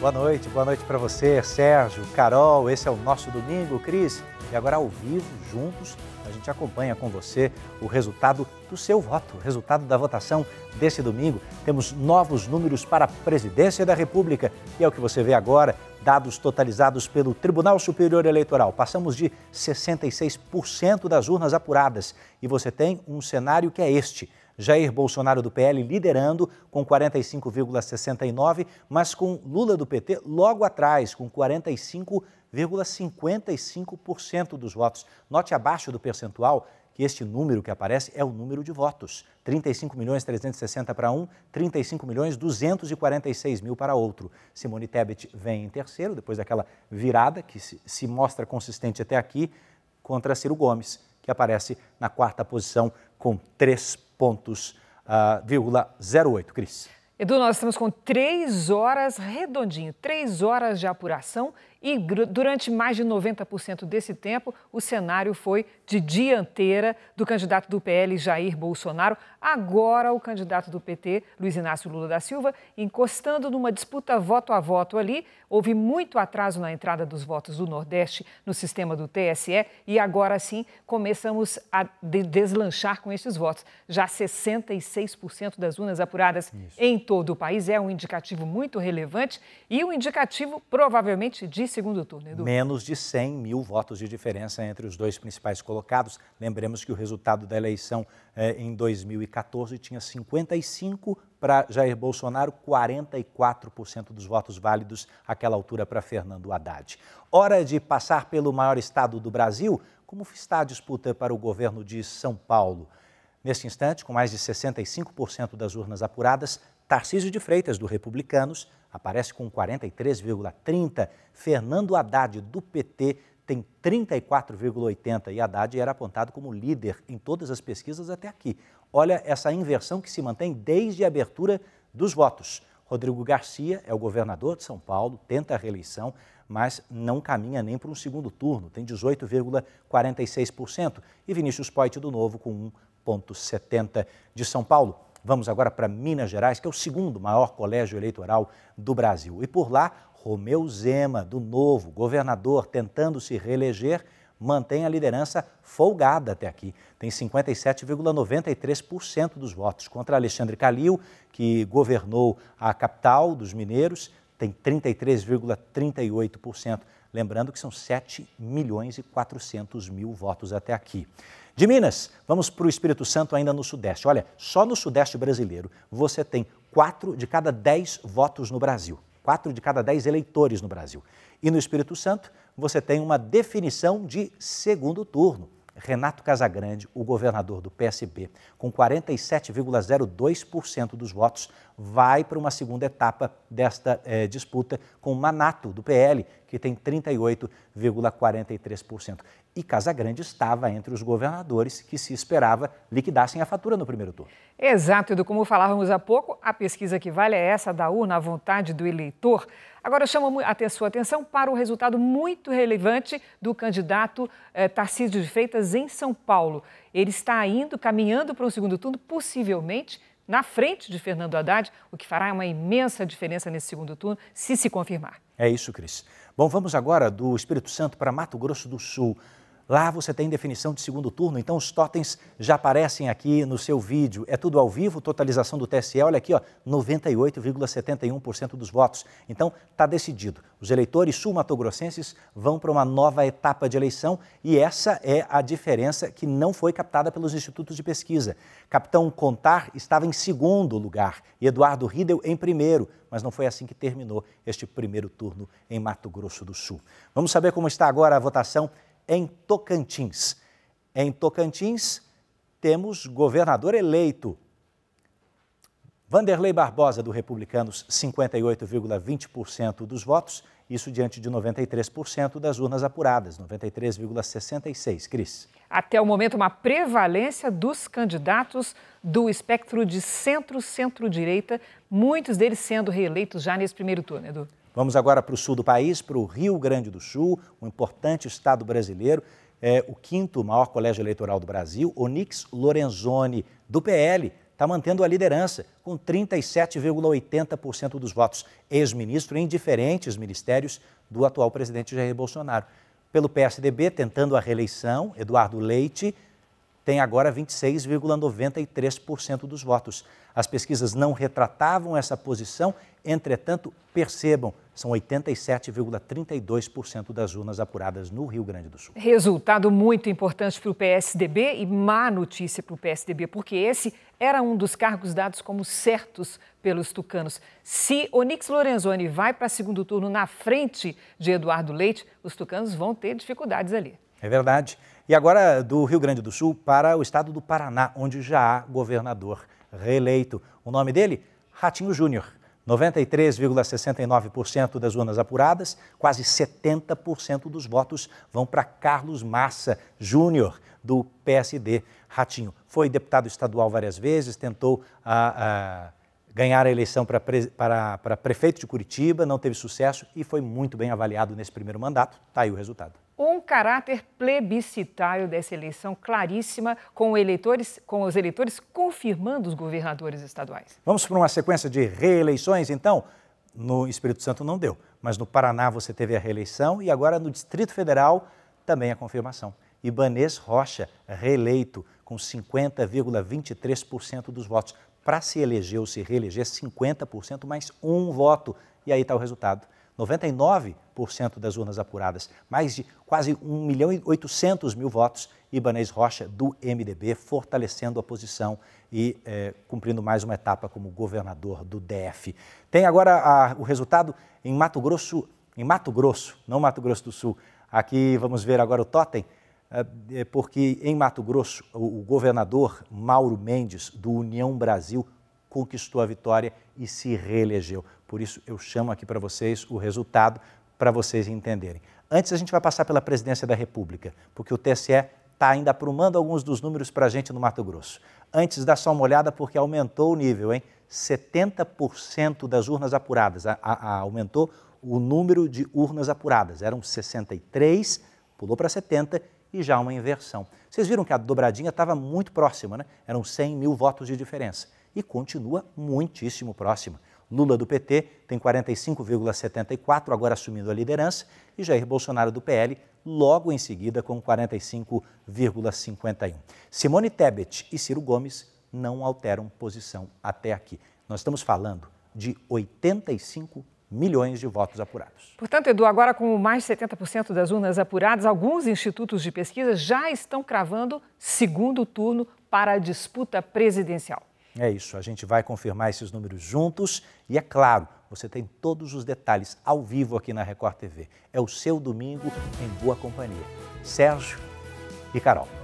Boa noite, boa noite para você, Sérgio, Carol. Esse é o nosso domingo, Cris. E agora ao vivo, juntos, a gente acompanha com você o resultado do seu voto, o resultado da votação desse domingo. Temos novos números para a presidência da República e é o que você vê agora, dados totalizados pelo Tribunal Superior Eleitoral. Passamos de 66% das urnas apuradas e você tem um cenário que é este. Jair Bolsonaro do PL liderando com 45,69, mas com Lula do PT logo atrás, com 45,55% dos votos. Note abaixo do percentual que este número que aparece é o número de votos. 35 milhões 360 para um, 35 milhões 246 mil para outro. Simone Tebet vem em terceiro, depois daquela virada que se mostra consistente até aqui, contra Ciro Gomes, que aparece na quarta posição com 3 pontos,08. Uh, ah, Cris. Edu, nós estamos com três horas redondinho, três horas de apuração e durante mais de 90% desse tempo, o cenário foi de dianteira do candidato do PL, Jair Bolsonaro. Agora, o candidato do PT, Luiz Inácio Lula da Silva, encostando numa disputa voto a voto ali. Houve muito atraso na entrada dos votos do Nordeste no sistema do TSE e agora sim começamos a deslanchar com esses votos. Já 66% das urnas apuradas Isso. em todo o país é um indicativo muito relevante e um indicativo provavelmente de segundo turno, Edu? Menos de 100 mil votos de diferença entre os dois principais colocados. Lembremos que o resultado da eleição eh, em 2014 tinha 55 para Jair Bolsonaro, 44% dos votos válidos àquela altura para Fernando Haddad. Hora de passar pelo maior estado do Brasil? Como está a disputa para o governo de São Paulo? Neste instante, com mais de 65% das urnas apuradas, Tarcísio de Freitas, do Republicanos, aparece com 43,30%. Fernando Haddad, do PT, tem 34,80% e Haddad era apontado como líder em todas as pesquisas até aqui. Olha essa inversão que se mantém desde a abertura dos votos. Rodrigo Garcia é o governador de São Paulo, tenta a reeleição, mas não caminha nem para um segundo turno, tem 18,46%. E Vinícius Poit do Novo com 1,70% de São Paulo. Vamos agora para Minas Gerais, que é o segundo maior colégio eleitoral do Brasil. E por lá, Romeu Zema, do novo governador, tentando se reeleger, mantém a liderança folgada até aqui. Tem 57,93% dos votos contra Alexandre Calil, que governou a capital dos mineiros, tem 33,38%. Lembrando que são 7 milhões e 400 mil votos até aqui. De Minas, vamos para o Espírito Santo ainda no Sudeste. Olha, só no Sudeste brasileiro você tem 4 de cada 10 votos no Brasil. 4 de cada 10 eleitores no Brasil. E no Espírito Santo você tem uma definição de segundo turno. Renato Casagrande, o governador do PSB, com 47,02% dos votos, vai para uma segunda etapa desta eh, disputa com Manato, do PL, que tem 38,43%. E Casagrande estava entre os governadores que se esperava liquidassem a fatura no primeiro turno. Exato, Edu. Como falávamos há pouco, a pesquisa que vale é essa da urna, a vontade do eleitor. Agora eu chamo a sua atenção para o resultado muito relevante do candidato eh, Tarcísio de Freitas em São Paulo. Ele está indo, caminhando para um segundo turno, possivelmente na frente de Fernando Haddad, o que fará uma imensa diferença nesse segundo turno, se se confirmar. É isso, Cris. Bom, vamos agora do Espírito Santo para Mato Grosso do Sul. Lá você tem definição de segundo turno, então os totens já aparecem aqui no seu vídeo. É tudo ao vivo, totalização do TSE, olha aqui, 98,71% dos votos. Então está decidido. Os eleitores sul-matogrossenses vão para uma nova etapa de eleição e essa é a diferença que não foi captada pelos institutos de pesquisa. Capitão Contar estava em segundo lugar e Eduardo Riedel em primeiro, mas não foi assim que terminou este primeiro turno em Mato Grosso do Sul. Vamos saber como está agora a votação em Tocantins. Em Tocantins, temos governador eleito. Vanderlei Barbosa, do Republicanos, 58,20% dos votos, isso diante de 93% das urnas apuradas, 93,66%. Cris. Até o momento, uma prevalência dos candidatos do espectro de centro-centro-direita, muitos deles sendo reeleitos já nesse primeiro turno, Edu. Vamos agora para o sul do país, para o Rio Grande do Sul, um importante estado brasileiro. É o quinto maior colégio eleitoral do Brasil, Onix Lorenzoni, do PL, está mantendo a liderança, com 37,80% dos votos. Ex-ministro em diferentes ministérios do atual presidente Jair Bolsonaro. Pelo PSDB, tentando a reeleição, Eduardo Leite tem agora 26,93% dos votos. As pesquisas não retratavam essa posição, entretanto, percebam, são 87,32% das urnas apuradas no Rio Grande do Sul. Resultado muito importante para o PSDB e má notícia para o PSDB, porque esse era um dos cargos dados como certos pelos tucanos. Se Onix Lorenzoni vai para segundo turno na frente de Eduardo Leite, os tucanos vão ter dificuldades ali. É verdade. E agora do Rio Grande do Sul para o estado do Paraná, onde já há governador reeleito. O nome dele? Ratinho Júnior. 93,69% das urnas apuradas, quase 70% dos votos vão para Carlos Massa Júnior, do PSD. Ratinho foi deputado estadual várias vezes, tentou a. Ah, ah, ganhar a eleição para, para, para prefeito de Curitiba, não teve sucesso e foi muito bem avaliado nesse primeiro mandato. Está aí o resultado. Um caráter plebiscitário dessa eleição claríssima, com, eleitores, com os eleitores confirmando os governadores estaduais. Vamos para uma sequência de reeleições, então? No Espírito Santo não deu, mas no Paraná você teve a reeleição e agora no Distrito Federal também a confirmação. Ibanês Rocha, reeleito, com 50,23% dos votos para se eleger ou se reeleger 50% mais um voto. E aí está o resultado. 99% das urnas apuradas, mais de quase 1 milhão e 800 mil votos, Ibanez Rocha do MDB, fortalecendo a posição e é, cumprindo mais uma etapa como governador do DF. Tem agora a, o resultado em Mato Grosso, em Mato Grosso, não Mato Grosso do Sul. Aqui vamos ver agora o totem. Ah, é porque em Mato Grosso, o governador Mauro Mendes, do União Brasil, conquistou a vitória e se reelegeu. Por isso, eu chamo aqui para vocês o resultado, para vocês entenderem. Antes, a gente vai passar pela presidência da República, porque o TSE está ainda aprumando alguns dos números para a gente no Mato Grosso. Antes, dá só uma olhada, porque aumentou o nível, hein? 70% das urnas apuradas, a, a, aumentou o número de urnas apuradas. Eram 63, pulou para 70 e já uma inversão. Vocês viram que a dobradinha estava muito próxima, né? Eram 100 mil votos de diferença. E continua muitíssimo próxima. Lula do PT tem 45,74, agora assumindo a liderança, e Jair Bolsonaro do PL logo em seguida com 45,51. Simone Tebet e Ciro Gomes não alteram posição até aqui. Nós estamos falando de 85 milhões de votos apurados. Portanto, Edu, agora com mais de 70% das urnas apuradas, alguns institutos de pesquisa já estão cravando segundo turno para a disputa presidencial. É isso, a gente vai confirmar esses números juntos e, é claro, você tem todos os detalhes ao vivo aqui na Record TV. É o seu domingo em boa companhia. Sérgio e Carol.